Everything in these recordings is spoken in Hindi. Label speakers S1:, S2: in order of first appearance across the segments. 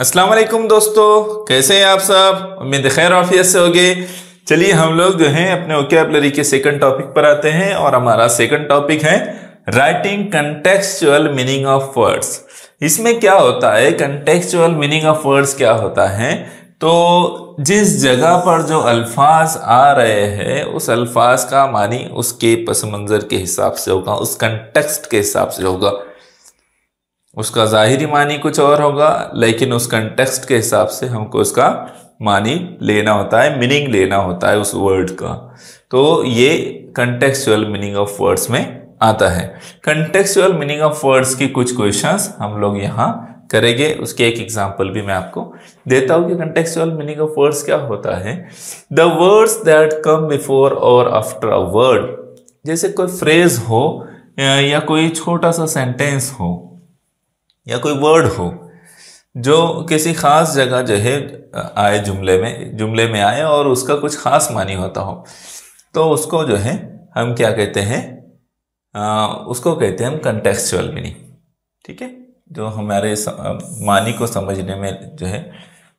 S1: अस्सलाम वालेकुम दोस्तों कैसे हैं आप सब उम्मीद खैर ऑफियत से गए चलिए हम लोग जो हैं अपने ओकेबलरी के सेकंड टॉपिक पर आते हैं और हमारा सेकंड टॉपिक है writing contextual meaning of words इसमें क्या होता है कंटेक्चुअल मीनिंग ऑफ वर्ड्स क्या होता है तो जिस जगह पर जो अल्फाज आ रहे हैं उस अल्फाज का मानी उसके पस मंज़र के हिसाब से होगा उस कंटेक्स्ट के हिसाब से होगा उसका ज़ाहिरी मानी कुछ और होगा लेकिन उस कंटेक्स्ट के हिसाब से हमको उसका मानी लेना होता है मीनिंग लेना होता है उस वर्ड का तो ये कंटेक्चुअल मीनिंग ऑफ वर्ड्स में आता है कंटेक्चुअल मीनिंग ऑफ वर्ड्स की कुछ क्वेश्चंस हम लोग यहाँ करेंगे उसके एक एग्जाम्पल भी मैं आपको देता हूँ कि कंटेक्चुअल मीनिंग ऑफ वर्ड्स क्या होता है the words that come before और आफ्टर अ वर्ड जैसे कोई फ्रेज हो या कोई छोटा सा सेंटेंस हो या कोई वर्ड हो जो किसी ख़ास जगह जो है आए जुमले में जुमले में आए और उसका कुछ ख़ास मानी होता हो तो उसको जो है हम क्या कहते हैं उसको कहते हैं हम कंटेक्सचुअल मीनिंग ठीक है जो हमारे मानी को समझने में जो है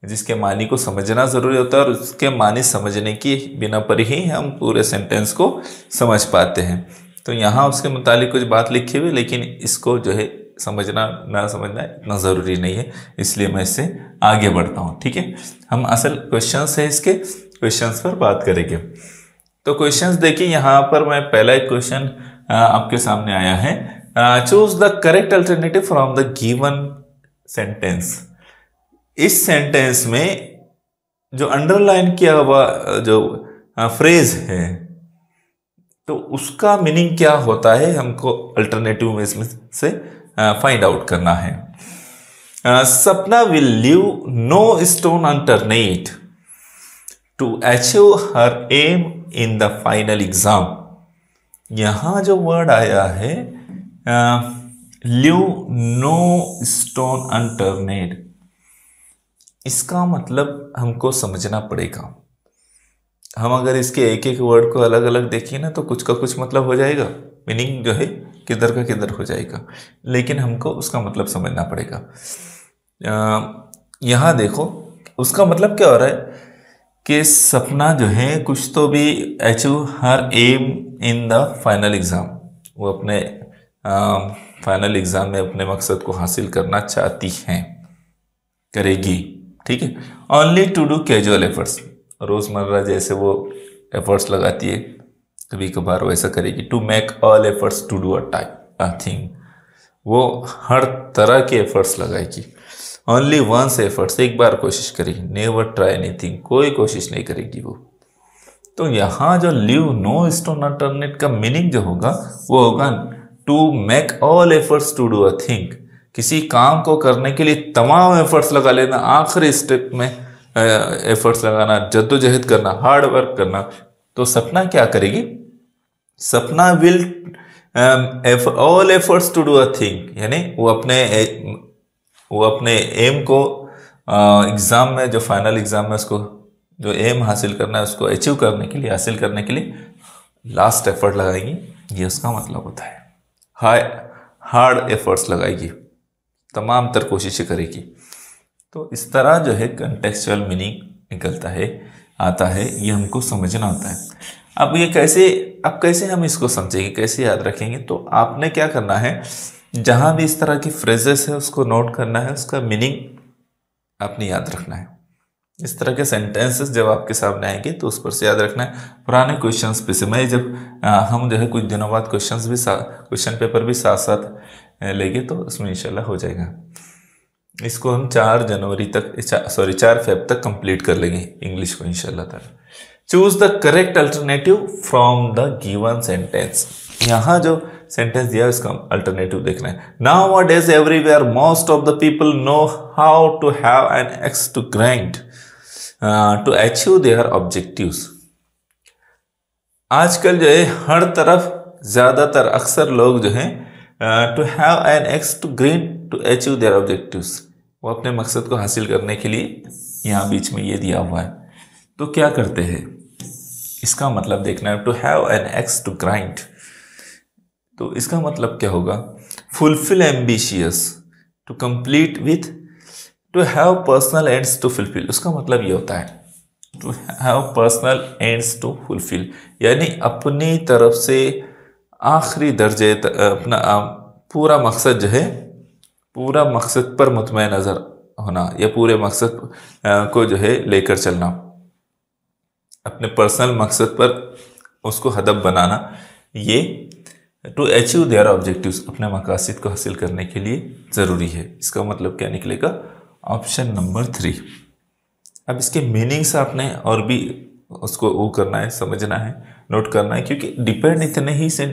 S1: जिसके मानी को समझना ज़रूरी होता है और उसके मानी समझने की बिना पर ही हम पूरे सेंटेंस को समझ पाते हैं तो यहाँ उसके मुतालिक कुछ बात लिखी हुई लेकिन इसको जो है समझना ना समझना इतना ज़रूरी नहीं है इसलिए मैं इससे आगे बढ़ता हूँ ठीक है हम असल क्वेश्चन है इसके क्वेश्चन पर बात करेंगे तो क्वेश्चन देखिए यहाँ पर मैं पहला एक क्वेश्चन आपके सामने आया है choose the correct alternative from the given sentence इस सेंटेंस में जो अंडरलाइन किया हुआ जो फ्रेज है तो उसका मीनिंग क्या होता है हमको अल्टरनेटिव में इसमें से फाइंड आउट करना है Sapna will leave no stone unturned to achieve her aim in the final exam यहां जो वर्ड आया है लीव नो स्टोन अंटरनेट इसका मतलब हमको समझना पड़ेगा हम अगर इसके एक एक वर्ड को अलग अलग देखें ना तो कुछ का कुछ मतलब हो जाएगा मीनिंग जो है किधर का किधर हो जाएगा लेकिन हमको उसका मतलब समझना पड़ेगा यहाँ देखो उसका मतलब क्या हो रहा है कि सपना जो है कुछ तो भी achieve her aim in the final exam वो अपने फाइनल एग्ज़ाम में अपने मकसद को हासिल करना चाहती हैं करेगी ठीक है only to do casual efforts रोज़मर्रा जैसे वो एफर्ट्स लगाती है कभी कभार वो ऐसा करेगी to make all efforts to do a time a thing वो हर तरह के एफर्ट्स लगाएगी ओनली वंस एफर्ट्स एक बार कोशिश करेगी नेवर ट्राई एनी थिंग कोई कोशिश नहीं करेगी वो तो यहाँ जो लिव नो स्टोन अल्टरनेट का मीनिंग जो होगा वो होगा to make all efforts to do a thing किसी काम को करने के लिए तमाम एफर्ट्स लगा लेना आखिरी स्टेप में एफर्ट्स लगाना जद्दोजहद करना हार्ड वर्क करना तो सपना क्या करेगी Sapna will all efforts to do a thing यानी वो अपने वो अपने एम को एग्ज़ाम uh, में जो फाइनल एग्ज़ाम में उसको जो एम हासिल करना है उसको अचीव करने के लिए हासिल करने के लिए लास्ट एफर्ट लगाएगी ये उसका मतलब होता है हाई हार्ड एफर्ट्स लगाएगी तमाम तर कोशिशें करेगी तो इस तरह जो है कंटेक्चुअल मीनिंग निकलता है आता है ये हमको समझना होता है अब ये कैसे अब कैसे हम इसको समझेंगे कैसे याद रखेंगे तो आपने क्या करना है जहाँ भी इस तरह की फ्रेजेस है उसको नोट करना है उसका मीनिंग आपने याद रखना है इस तरह के सेंटेंसेस जब आपके सामने आएंगे तो उस पर से याद रखना है पुराने क्वेश्चन पे से मैं जब आ, हम जो है कुछ दिनों बाद क्वेश्चन भी क्वेश्चन पेपर भी साथ साथ लेंगे तो उसमें इंशाल्लाह हो जाएगा इसको हम चार जनवरी तक सॉरी चार फेब तक कंप्लीट कर लेंगे इंग्लिश को इंशाल्लाह ताला choose the correct alternative from the given sentence यहाँ जो सेंटेंस दिया उसका अल्टरनेटिव देखना है now what is everywhere most of the people know how to have an axe to grind to achieve their objective आजकल जो है हर तरफ ज़्यादातर अक्सर लोग जो है to have an axe to grind to achieve their objectives वो अपने मकसद को हासिल करने के लिए यहाँ बीच में ये दिया हुआ है तो क्या करते हैं इसका मतलब देखना है to have an axe to grind तो इसका मतलब क्या होगा fulfil ambitious to complete with to have personal ends to fulfil उसका मतलब ये होता है to have personal ends to fulfil यानी अपनी तरफ से आखिरी दर्जे अपना पूरा मकसद जो है पूरा मकसद पर मतम नज़र होना या पूरे मकसद को जो है लेकर चलना अपने पर्सनल मकसद पर उसको हदब बनाना ये टू अचीव देयर ऑब्जेक्टिव्स अपने मकासद को हासिल करने के लिए ज़रूरी है इसका मतलब क्या निकलेगा ऑप्शन नंबर थ्री अब इसके मीनिंग्स आपने और भी उसको वो करना है समझना है नोट करना है क्योंकि डिपेंड इतने ही से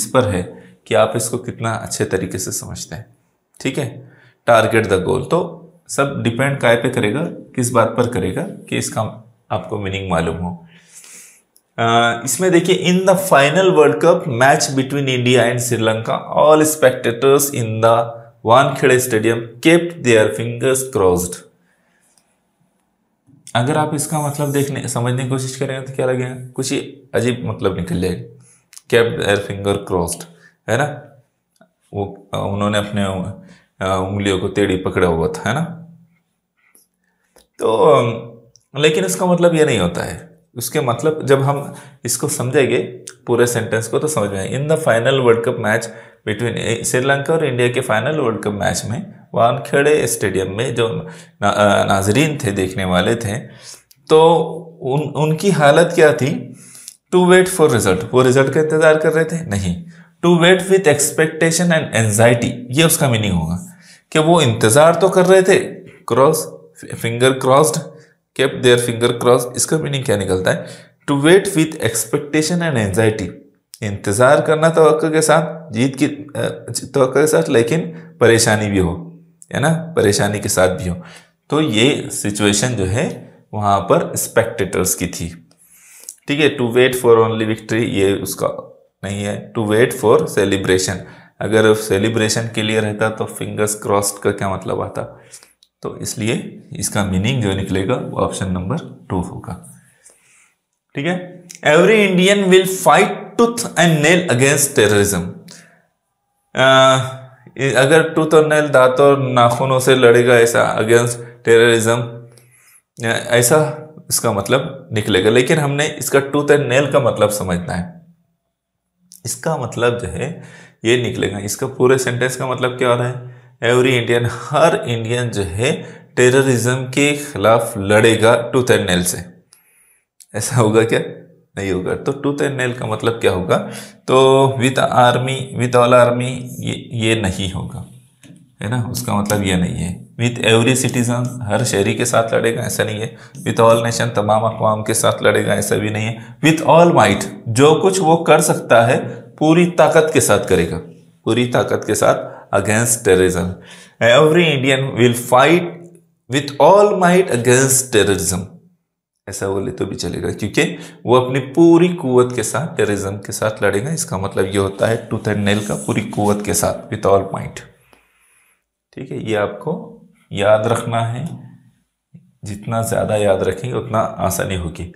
S1: इस पर है कि आप इसको कितना अच्छे तरीके से समझते हैं ठीक है टारगेट द गोल तो सब डिपेंड काय पे करेगा किस बात पर करेगा कि इसका आपको मीनिंग मालूम हो इसमें देखिए in the final world cup match between India and Sri Lanka all spectators in the Wankhede stadium kept their fingers crossed अगर आप इसका मतलब देखने समझने की कोशिश करेंगे तो क्या लगेगा कुछ ही अजीब मतलब निकल जाएगा केप्ट देयर फिंगर क्रॉस्ड है ना वो उन्होंने अपने उंगलियों को टेढ़ी पकड़े हुआ था है ना तो लेकिन इसका मतलब ये नहीं होता है उसके मतलब जब हम इसको समझेंगे पूरे सेंटेंस को तो समझ में in the final world cup match between Sri Lanka और इंडिया के फाइनल वर्ल्ड कप मैच में वानखेड़े स्टेडियम में जो ना, नाजरीन थे देखने वाले थे तो उन उनकी हालत क्या थी टू वेट फॉर रिजल्ट वो रिजल्ट का इंतज़ार कर रहे थे नहीं to wait with expectation and anxiety ये उसका मीनिंग होगा कि वो इंतज़ार तो कर रहे थे cross finger crossed kept their finger cross इसका मीनिंग क्या निकलता है to wait with expectation and anxiety इंतज़ार करना तो के साथ जीत की तो के साथ लेकिन परेशानी भी हो है ना परेशानी के साथ भी हो तो ये सिचुएशन जो है वहाँ पर स्पेक्टेटर्स की थी ठीक है to wait for only victory ये उसका नहीं है टू वेट फॉर सेलिब्रेशन अगर सेलिब्रेशन के लिए रहता तो फिंगर्स क्रॉस्ड का क्या मतलब आता तो इसलिए इसका मीनिंग जो निकलेगा वो ऑप्शन नंबर टू होगा ठीक है every Indian will fight tooth and nail against terrorism अगर टूथ और नेल दांत और नाखूनों से लड़ेगा ऐसा अगेंस्ट टेररिज्म ऐसा इसका मतलब निकलेगा लेकिन हमने इसका टूथ एंड नेल का मतलब समझना है इसका मतलब जो है ये निकलेगा इसका पूरे सेंटेंस का मतलब क्या हो रहा है एवरी इंडियन हर इंडियन जो है टेररिज्म के खिलाफ लड़ेगा टूथ एंड नेल से ऐसा होगा क्या नहीं होगा तो टूथ एंड नेल का मतलब क्या होगा तो with army with all army ये ये नहीं होगा है ना उसका मतलब ये नहीं है विथ एवरी सिटीजन हर शहरी के साथ लड़ेगा ऐसा नहीं है विथ ऑल नेशन तमाम अकवाम के साथ लड़ेगा ऐसा भी नहीं है विथ ऑल माइट जो कुछ वो कर सकता है पूरी ताकत के साथ करेगा पूरी ताकत के साथ against terrorism every Indian will fight with all might against terrorism ऐसा बोले तो भी चलेगा क्योंकि वो अपनी पूरी कुवत के साथ टेररिज्म के साथ लड़ेगा इसका मतलब ये होता है टूथ एंड नेल का पूरी कुवत के साथ विथ ऑल माइट ठीक है ये आपको याद रखना है जितना ज़्यादा याद रखेंगे उतना आसानी होगी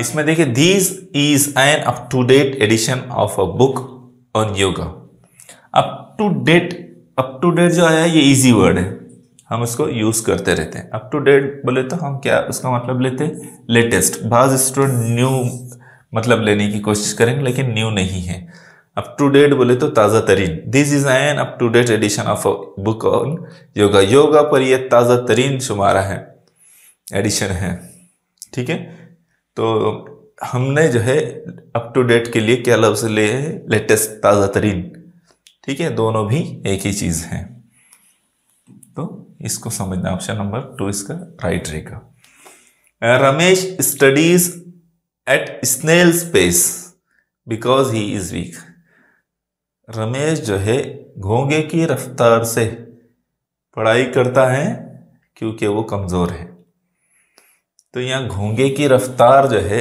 S1: इसमें देखिए these is an up to date edition of a book on yoga up to date up to date जो आया ये इजी वर्ड है हम इसको यूज़ करते रहते हैं अप टू डेट बोले तो हम क्या उसका मतलब लेते हैं लेटेस्ट बाज स्टूडेंट न्यू मतलब लेने की कोशिश करेंगे लेकिन न्यू नहीं है अप टू डेट बोले तो ताज़ा तरीन this is an up to date edition of a book on yoga yoga पर यह ताज़ा तरीन शुमारा है एडिशन है ठीक है तो हमने जो है अप टू डेट के लिए क्या लफ्ज़ लिए है लेटेस्ट ताज़ा तरीन ठीक है दोनों भी एक ही चीज़ है तो इसको समझना ऑप्शन नंबर टू इसका राइट रहेगा Ramesh studies at snail's pace because he is weak Ramesh जो है घोंगे की रफ्तार से पढ़ाई करता है क्योंकि वो कमज़ोर है तो यहाँ घोंगे की रफ्तार जो है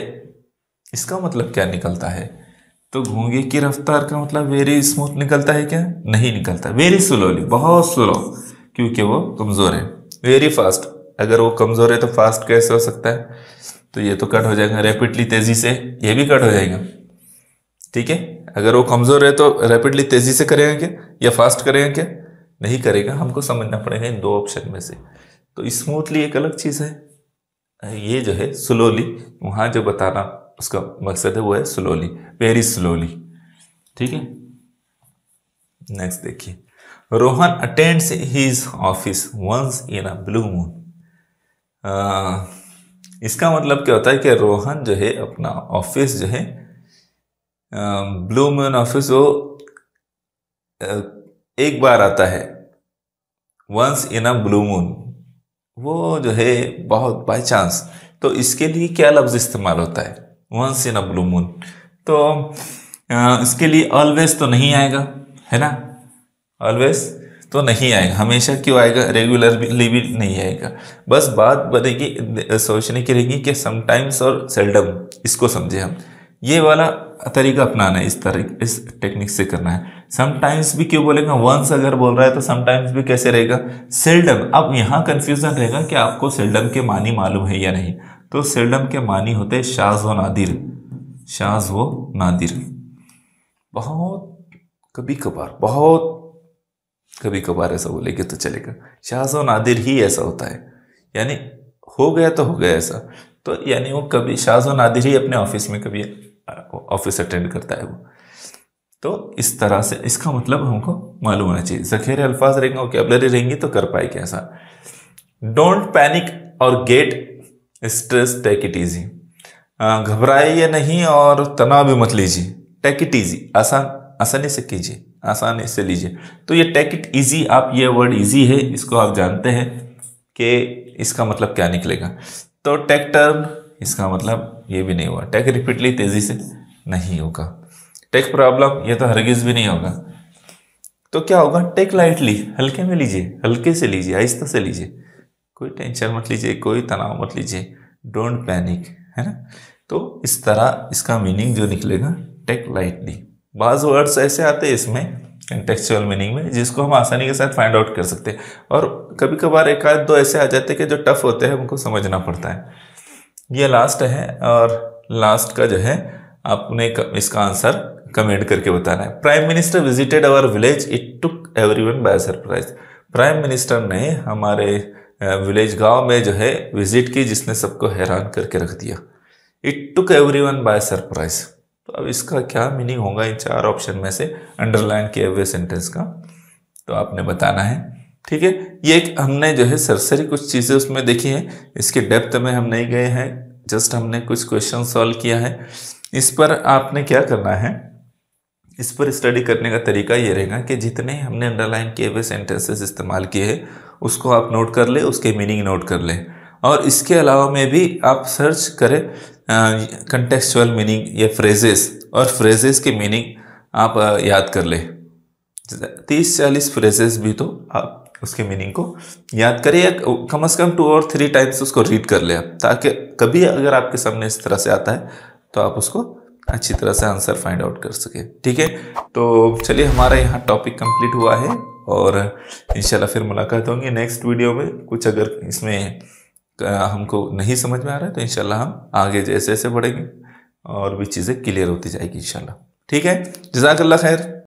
S1: इसका मतलब क्या निकलता है तो घोंगे की रफ्तार का मतलब वेरी स्मूथ निकलता है क्या नहीं निकलता वेरी स्लोली बहुत स्लो क्योंकि वो कमज़ोर है वेरी फास्ट अगर वो कमज़ोर है तो फास्ट कैसे हो सकता है तो ये तो कट हो जाएगा रैपिडली तेज़ी से ये भी कट हो जाएगा ठीक है अगर वो कमज़ोर है तो रैपिडली तेज़ी से करेंगे क्या या फास्ट करेंगे क्या नहीं करेगा हमको समझना पड़ेगा इन दो ऑप्शन में से तो स्मूथली एक अलग चीज़ है ये जो है स्लोली वहाँ जो बताना उसका मकसद है वो है स्लोली वेरी स्लोली ठीक है नेक्स्ट देखिए Rohan attends his office once in a blue moon इसका मतलब क्या होता है कि रोहन जो है अपना ऑफिस जो है ब्लू मून ऑफिस वो एक बार आता है once in a blue moon वो जो है बहुत बाय चांस तो इसके लिए क्या लफ्ज़ इस्तेमाल होता है वंस इन तो, अ ब्लू मून तो इसके लिए ऑलवेज तो नहीं आएगा है ना ऑलवेज तो नहीं आएगा हमेशा क्यों आएगा रेगुलरली भी नहीं आएगा बस बात बनेगी सोचने की रहेगी कि समटाइम्स और सेल्डम इसको समझे हम ये वाला तरीका अपनाना है इस तरीके इस टेक्निक से करना है समटाइम्स भी क्यों बोलेगा वंस अगर बोल रहा है तो समटाइम्स भी कैसे रहेगा सेल्डम अब यहाँ कन्फ्यूजन रहेगा कि आपको सेल्डम के मानी मालूम है या नहीं तो सेल्डम के मानी होते शाज व नादिर शाज व नादिर बहुत कभी कभार बहुत कभी कभार ऐसा बोलेगे तो चलेगा शाज व नादिर ही ऐसा होता है यानी हो गया तो हो गया ऐसा तो यानी वो कभी शाज व नादिर ही अपने ऑफिस में कभी ऑफिस अटेंड करता है वो तो इस तरह से इसका मतलब हमको मालूम होना चाहिए जखेरे अल्फाज रहेंगे वोकेबलरी रहेंगे तो कर पाएगी कैसा डोंट पैनिक और get stress take it easy घबराइए नहीं और तनाव भी मत लीजिए टेक इट ईजी आसान आसानी से कीजिए आसानी से लीजिए तो ये टेक इट ईजी आप ये वर्ड ईजी है इसको आप जानते हैं कि इसका मतलब क्या निकलेगा तो टेक टर्म इसका मतलब ये भी नहीं हुआ टेक रिपीटली तेज़ी से नहीं होगा टेक प्रॉब्लम ये तो हरगिज़ भी नहीं होगा तो क्या होगा टेक लाइटली हल्के में लीजिए हल्के से लीजिए आहिस्ता से लीजिए कोई टेंशन मत लीजिए कोई तनाव मत लीजिए डोंट पैनिक है ना तो इस तरह इसका मीनिंग जो निकलेगा टेक लाइटली बाज़ वर्ड्स ऐसे आते हैं इसमें कंटेक्चुअल मीनिंग में जिसको हम आसानी के साथ फाइंड आउट कर सकते हैं और कभी कभार एक आध दो ऐसे आ जाते हैं कि जो टफ होते हैं उनको समझना पड़ता है ये लास्ट है और लास्ट का जो है आपने इसका आंसर कमेंट करके बताना है prime minister visited our village it took everyone by surprise prime minister ने हमारे विलेज गांव में जो है विजिट की जिसने सबको हैरान करके रख दिया it took everyone by surprise तो अब इसका क्या मीनिंग होगा इन चार ऑप्शन में से अंडरलाइन किए हुए सेंटेंस का तो आपने बताना है ठीक है ये एक हमने जो है सरसरी कुछ चीज़ें उसमें देखी हैं इसके डेप्थ में हम नहीं गए हैं जस्ट हमने कुछ क्वेश्चन सॉल्व किया है इस पर आपने क्या करना है इस पर स्टडी करने का तरीका ये रहेगा कि जितने हमने अंडरलाइन किए हुए सेंटेंसेस इस्तेमाल किए हैं उसको आप नोट कर ले उसके मीनिंग नोट कर ले और इसके अलावा में भी आप सर्च करें कंटेक्चुअल मीनिंग या फ्रेजेस और फ्रेजेस के मीनिंग आप याद कर ले तीस चालीस फ्रेजेस भी तो आप उसके मीनिंग को याद करें या कम से कम टू और थ्री टाइम्स उसको रीड कर लें आप ताकि कभी अगर आपके सामने इस तरह से आता है तो आप उसको अच्छी तरह से आंसर फाइंड आउट कर सके ठीक है तो चलिए हमारा यहाँ टॉपिक कंप्लीट हुआ है और इंशाल्लाह फिर मुलाकात होंगी नेक्स्ट वीडियो में कुछ अगर इसमें हमको नहीं समझ में आ रहा है तो इंशाल्लाह हम आगे जैसे जैसे बढ़ेंगे और भी चीज़ें क्लियर होती जाएगी इंशाल्लाह ठीक है जजाकल्ला खैर